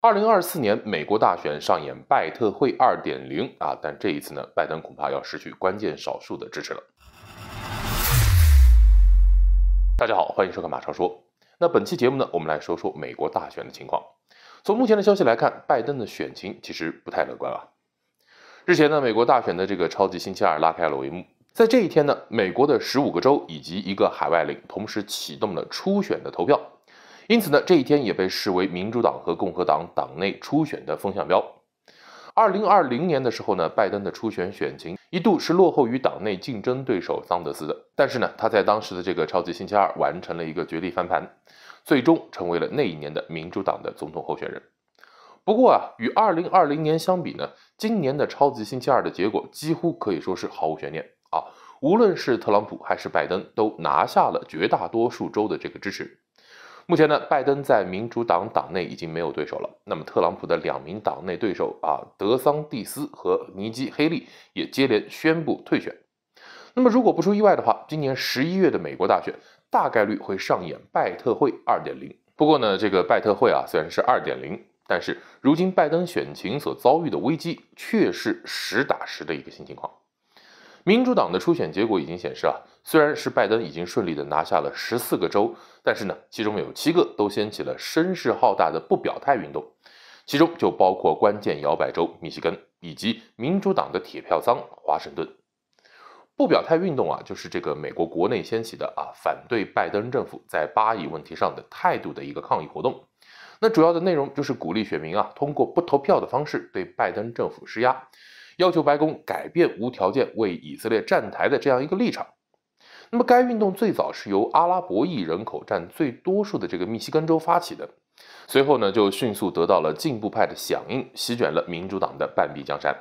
二零二四年美国大选上演拜特会二点零啊，但这一次呢，拜登恐怕要失去关键少数的支持了。大家好，欢迎收看马超说。那本期节目呢，我们来说说美国大选的情况。从目前的消息来看，拜登的选情其实不太乐观啊。日前呢，美国大选的这个超级星期二拉开了帷幕，在这一天呢，美国的十五个州以及一个海外领同时启动了初选的投票。因此呢，这一天也被视为民主党和共和党党内初选的风向标。二零二零年的时候呢，拜登的初选选情一度是落后于党内竞争对手桑德斯的，但是呢，他在当时的这个超级星期二完成了一个绝地翻盘，最终成为了那一年的民主党的总统候选人。不过啊，与二零二零年相比呢，今年的超级星期二的结果几乎可以说是毫无悬念啊，无论是特朗普还是拜登，都拿下了绝大多数州的这个支持。目前呢，拜登在民主党党内已经没有对手了。那么，特朗普的两名党内对手啊，德桑蒂斯和尼基黑利也接连宣布退选。那么，如果不出意外的话，今年十一月的美国大选大概率会上演拜特会二点零。不过呢，这个拜特会啊，虽然是二点零，但是如今拜登选情所遭遇的危机却是实打实的一个新情况。民主党的初选结果已经显示啊，虽然是拜登已经顺利的拿下了十四个州，但是呢，其中有七个都掀起了声势浩大的不表态运动，其中就包括关键摇摆州密西根以及民主党的铁票仓华盛顿。不表态运动啊，就是这个美国国内掀起的啊反对拜登政府在巴以问题上的态度的一个抗议活动。那主要的内容就是鼓励选民啊通过不投票的方式对拜登政府施压。要求白宫改变无条件为以色列站台的这样一个立场。那么，该运动最早是由阿拉伯裔人口占最多数的这个密西根州发起的，随后呢就迅速得到了进步派的响应，席卷了民主党的半壁江山。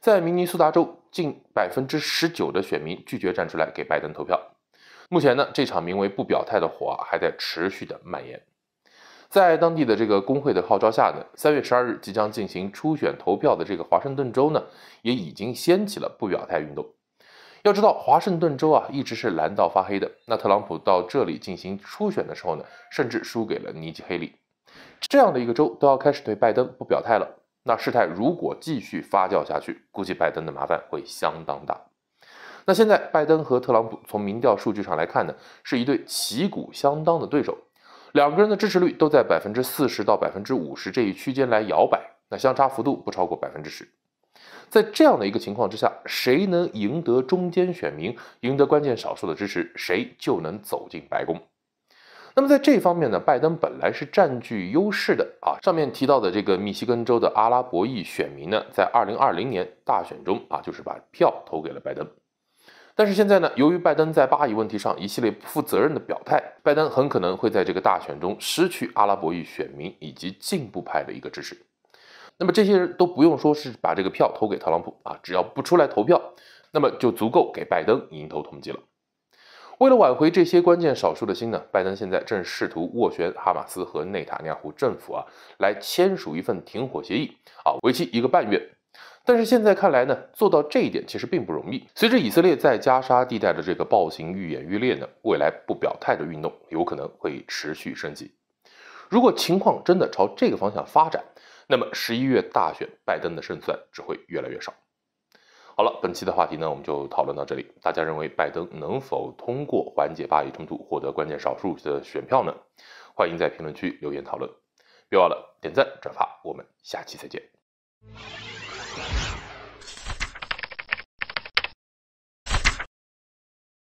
在明尼苏达州，近百分之十九的选民拒绝站出来给拜登投票。目前呢，这场名为“不表态”的火啊，还在持续的蔓延。在当地的这个工会的号召下呢，三月十二日即将进行初选投票的这个华盛顿州呢，也已经掀起了不表态运动。要知道，华盛顿州啊一直是蓝到发黑的。那特朗普到这里进行初选的时候呢，甚至输给了尼基黑利。这样的一个州都要开始对拜登不表态了。那事态如果继续发酵下去，估计拜登的麻烦会相当大。那现在，拜登和特朗普从民调数据上来看呢，是一对旗鼓相当的对手。两个人的支持率都在百分之四十到百分之五十这一区间来摇摆，那相差幅度不超过百分之十。在这样的一个情况之下，谁能赢得中间选民，赢得关键少数的支持，谁就能走进白宫。那么在这方面呢，拜登本来是占据优势的啊。上面提到的这个密西根州的阿拉伯裔选民呢，在二零二零年大选中啊，就是把票投给了拜登。但是现在呢，由于拜登在巴以问题上一系列不负责任的表态，拜登很可能会在这个大选中失去阿拉伯裔选民以及进步派的一个支持。那么这些人都不用说是把这个票投给特朗普啊，只要不出来投票，那么就足够给拜登迎头痛击了。为了挽回这些关键少数的心呢，拜登现在正试图斡旋哈马斯和内塔尼亚胡政府啊，来签署一份停火协议啊，为期一个半月。但是现在看来呢，做到这一点其实并不容易。随着以色列在加沙地带的这个暴行愈演愈烈呢，未来不表态的运动有可能会持续升级。如果情况真的朝这个方向发展，那么十一月大选拜登的胜算只会越来越少。好了，本期的话题呢，我们就讨论到这里。大家认为拜登能否通过缓解巴以冲突获得关键少数的选票呢？欢迎在评论区留言讨论。别忘了点赞转发，我们下期再见。